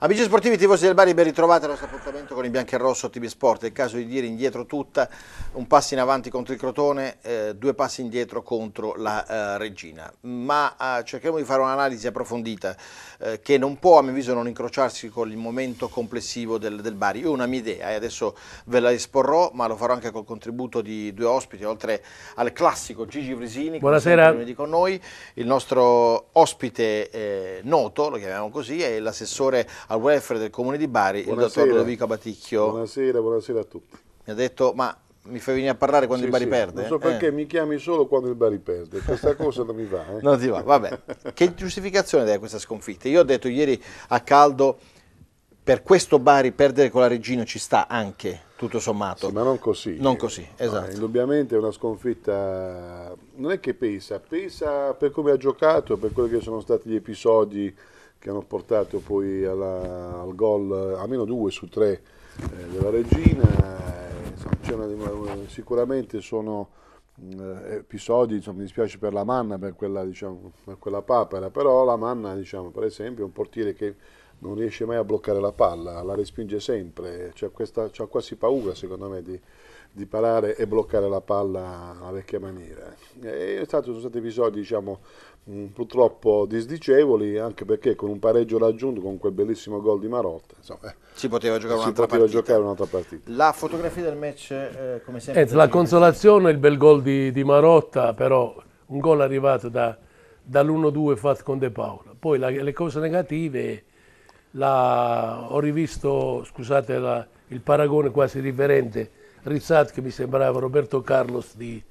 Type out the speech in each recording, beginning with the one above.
Amici sportivi tifosi del Bari, ben ritrovati al nostro appuntamento con il bianco e rosso TV Sport. È il caso di dire indietro tutta, un passo in avanti contro il Crotone, eh, due passi indietro contro la eh, Regina. Ma eh, cercheremo di fare un'analisi approfondita eh, che non può, a mio avviso, non incrociarsi con il momento complessivo del, del Bari. Io ho una mia idea e eh, adesso ve la esporrò, ma lo farò anche col contributo di due ospiti, oltre al classico Gigi Vrisini. Buonasera. Lunedì con noi, il nostro ospite eh, noto, lo chiamiamo così, è l'assessore al welfare del Comune di Bari buonasera. il dottor Ludovico Baticchio. Buonasera, buonasera a tutti. Mi ha detto, ma mi fai venire a parlare quando sì, il Bari sì. perde? Non so eh? perché eh. mi chiami solo quando il Bari perde, questa cosa non mi va. Eh. Non ti va, vabbè. che giustificazione dai a questa sconfitta? Io ho detto ieri a Caldo, per questo Bari perdere con la Regina ci sta anche, tutto sommato. Sì, ma non così. Non così, esatto. Eh, indubbiamente è una sconfitta, non è che pesa, pesa per come ha giocato, per quelli che sono stati gli episodi che hanno portato poi alla, al gol a meno 2 su 3 eh, della Regina. Eh, insomma, una, sicuramente sono eh, episodi, insomma, mi dispiace per la Manna, per quella, diciamo, per quella papera, però la Manna diciamo, per esempio è un portiere che non riesce mai a bloccare la palla, la respinge sempre, c'è, questa, quasi paura secondo me di, di, parare e bloccare la palla alla vecchia maniera. E stato, sono stati episodi diciamo, mh, mm, purtroppo disdicevoli anche perché con un pareggio raggiunto con quel bellissimo gol di Marotta insomma, eh, si poteva giocare, si un'altra, poteva partita. giocare un'altra, partita. La fotografia del match eh, come sempre... Eh, la consolazione, il bel gol di, di Marotta però un gol arrivato da, dall'1-2 fatto con De Paola. Poi la, le cose negative la, ho rivisto, scusate la, il paragone quasi riferente, Rizzat che mi sembrava Roberto Carlos di,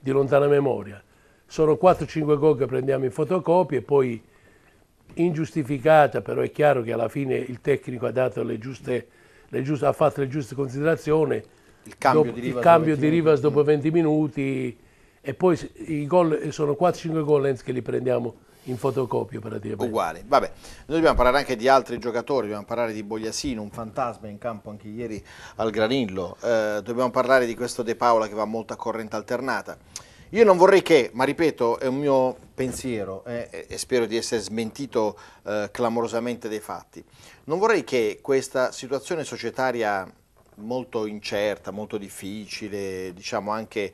di lontana memoria. Sono 4-5 gol che prendiamo in fotocopie, poi ingiustificata, però è chiaro che alla fine il tecnico ha, le giuste, le giuste, ha fatto le giuste considerazioni. Il cambio dopo, di Rivas, cambio dopo, 20 di Rivas dopo 20 minuti e poi i gol, sono 4-5 gol che li prendiamo in fotocopia praticamente. Uguali, vabbè. Noi dobbiamo parlare anche di altri giocatori, dobbiamo parlare di Bogliasino, un fantasma in campo anche ieri al Granillo, eh, dobbiamo parlare di questo De Paola che va molto a corrente alternata. Io non vorrei che, ma ripeto, è un mio pensiero eh, e spero di essere smentito eh, clamorosamente dei fatti, non vorrei che questa situazione societaria molto incerta, molto difficile, diciamo anche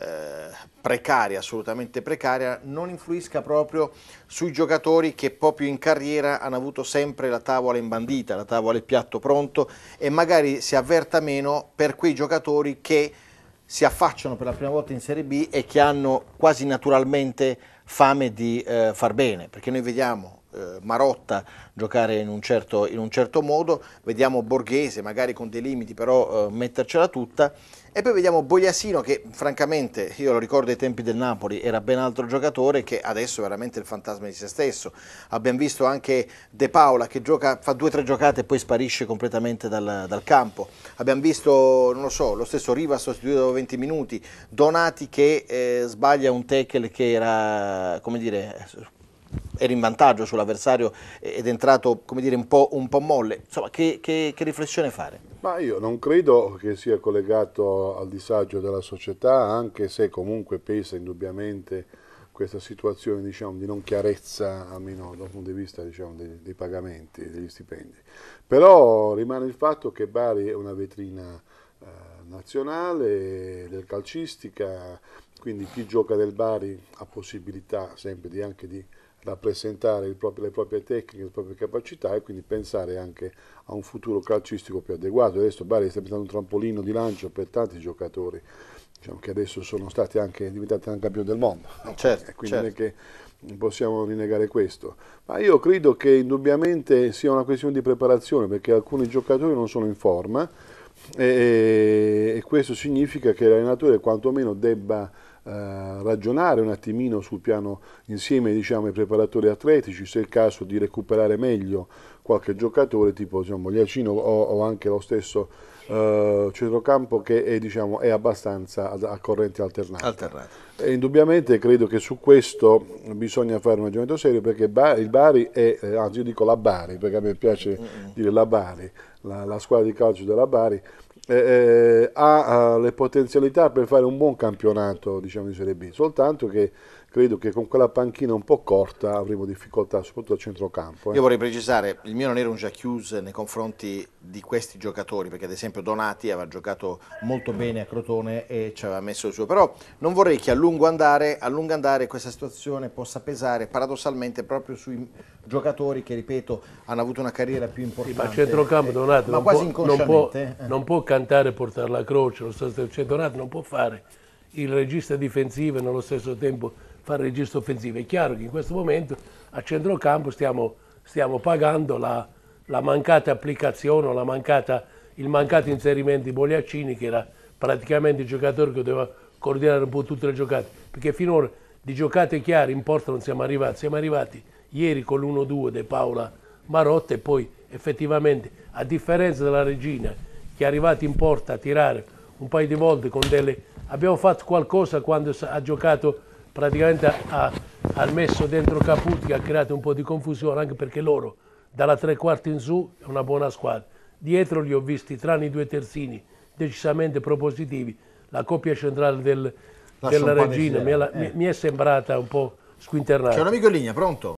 eh, precaria, assolutamente precaria, non influisca proprio sui giocatori che proprio in carriera hanno avuto sempre la tavola imbandita, la tavola e il piatto pronto e magari si avverta meno per quei giocatori che si affacciano per la prima volta in Serie B e che hanno quasi naturalmente fame di eh, far bene, perché noi vediamo eh, Marotta giocare in un, certo, in un, certo, modo, vediamo Borghese magari con dei limiti però eh, mettercela tutta e poi vediamo Bogliasino che francamente io lo ricordo ai tempi del Napoli era ben altro giocatore che adesso è veramente il fantasma di se stesso abbiamo visto anche De Paola che gioca, fa due o tre giocate e poi sparisce completamente dal, dal campo abbiamo visto lo, so, lo stesso Riva sostituito dopo 20 minuti Donati che eh, sbaglia un tackle che era eh, come dire, era in vantaggio sull'avversario ed è entrato dire, un, po', un, po', molle. Insomma, che, che, che, riflessione fare? Ma io non credo che sia collegato al disagio della società, anche se comunque pesa indubbiamente questa situazione diciamo, di non chiarezza, almeno dal punto di vista diciamo, dei, dei, pagamenti, degli stipendi. Però rimane il fatto che Bari è una vetrina eh, nazionale, del calcistica, quindi chi gioca del Bari ha possibilità sempre di, anche di rappresentare proprio, le proprie tecniche, le proprie capacità e quindi pensare anche a un futuro calcistico più adeguato. Adesso Bari sta diventando un trampolino di lancio per tanti giocatori diciamo, che adesso sono stati anche, diventati anche campioni del mondo. Eh, certo, quindi certo. non è certo. che possiamo rinnegare questo. Ma io credo che indubbiamente sia una questione di preparazione perché alcuni giocatori non sono in forma e, e questo significa che l'allenatore quantomeno debba eh, ragionare un attimino sul piano insieme diciamo, ai preparatori atletici, se è il caso di recuperare meglio qualche giocatore tipo diciamo, Liacino o, o anche lo stesso eh, centrocampo che è, diciamo, è abbastanza a, a corrente alternata. alternata. E indubbiamente credo che su questo bisogna fare un ragionamento serio perché il Bari è, eh, anzi io dico la Bari perché a me piace mm -hmm. dire la Bari, la, la squadra di calcio della Bari eh, eh, ha eh, le potenzialità per fare un buon campionato diciamo, di Serie B, soltanto che credo che con quella panchina un po' corta avremo difficoltà, soprattutto a centrocampo. Eh. Io vorrei precisare, il mio non era un jacuzzi nei confronti di questi giocatori, perché ad esempio Donati aveva giocato molto bene a Crotone e ci aveva messo il suo, però non vorrei che a lungo andare, a lungo andare questa situazione possa pesare paradossalmente proprio sui giocatori che, ripeto, hanno avuto una carriera più importante. Sì, ma centrocampo eh, Donati eh, non, non, non, può, cantare e portare la croce, lo stesso Donato non può fare il regista difensivo e nello stesso tempo fa il regista offensivo. È chiaro che in questo momento a centrocampo stiamo, stiamo pagando la, la, mancata applicazione o la mancata, il mancato inserimento di Bogliaccini che era praticamente il giocatore che doveva coordinare un po' tutte le giocate, perché finora di giocate chiare in porta non siamo arrivati, siamo arrivati ieri con l'1-2 De Paola Marotta e poi effettivamente a differenza della regina che è arrivata in porta a tirare un paio di volte con delle abbiamo fatto qualcosa quando ha giocato praticamente ha, ha messo dentro Caputi che ha creato un po' di confusione anche perché loro dalla tre quarti in su è una buona squadra dietro li ho visti tranne i due terzini decisamente propositivi la coppia centrale del, della regina mi, è, eh. mi è sembrata un po' squinterrata c'è un amico in linea pronto?